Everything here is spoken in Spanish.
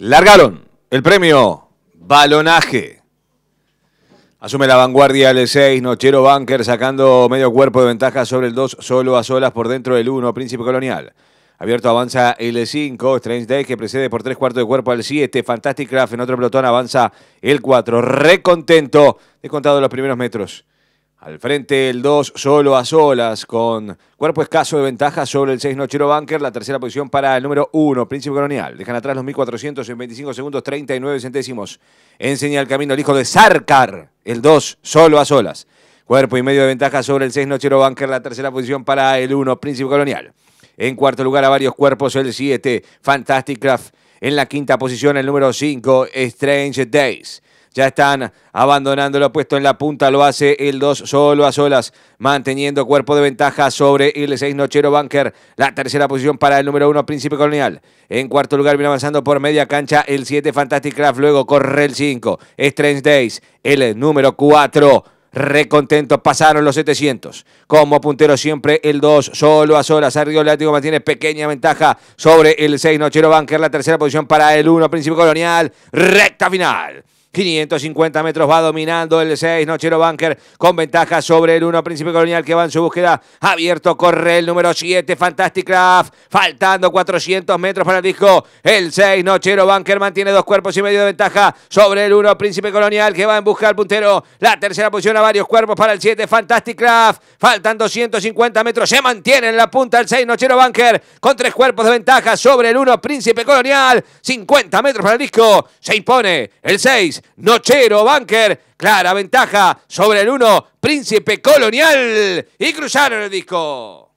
Largaron el premio Balonaje. Asume la vanguardia el 6, Nochero Banker sacando medio cuerpo de ventaja sobre el 2, solo a solas por dentro del 1, Príncipe Colonial. Abierto avanza el 5, Strange Day que precede por tres cuartos de cuerpo al 7, Fantastic Craft en otro pelotón avanza el 4, recontento, contado los primeros metros. Al frente el 2 solo a solas con cuerpo escaso de ventaja sobre el 6 Nochero Banker. La tercera posición para el número 1, Príncipe Colonial. Dejan atrás los 1.425 en 25 segundos 39 centésimos. Enseña el camino el hijo de Sarkar. El 2 solo a solas. Cuerpo y medio de ventaja sobre el 6 Nochero Banker. La tercera posición para el 1, Príncipe Colonial. En cuarto lugar a varios cuerpos el 7, Fantastic Craft. En la quinta posición el número 5, Strange Days ya están abandonando lo puesto en la punta, lo hace el 2 solo a solas, manteniendo cuerpo de ventaja sobre el 6 Nochero Banker, la tercera posición para el número 1 Príncipe Colonial, en cuarto lugar viene avanzando por media cancha el 7 Fantastic Craft, luego corre el 5, Strange Days, el número 4. recontento. pasaron los 700. Como puntero siempre el 2, solo a solas. Arriba Látigo mantiene pequeña ventaja sobre el 6, Nochero Banker. La tercera posición para el 1, Príncipe Colonial. Recta final. 550 metros va dominando el 6, Nochero Banker con ventaja sobre el 1, Príncipe Colonial que va en su búsqueda. Abierto corre el número 7, Fantastic Craft. Faltando 400 metros para el disco. El 6, Nochero Banker mantiene dos cuerpos y medio de ventaja sobre el 1, Príncipe Colonial que va en busca al puntero. La tercera posición a varios cuerpos para el 7, Fantastic Craft. Faltan 250 metros. Se mantiene en la punta el 6, Nochero Banker con tres cuerpos de ventaja sobre el 1, Príncipe Colonial. 50 metros para el disco. Se impone el 6. Nochero Banker, clara ventaja sobre el 1, Príncipe Colonial, y cruzaron el disco.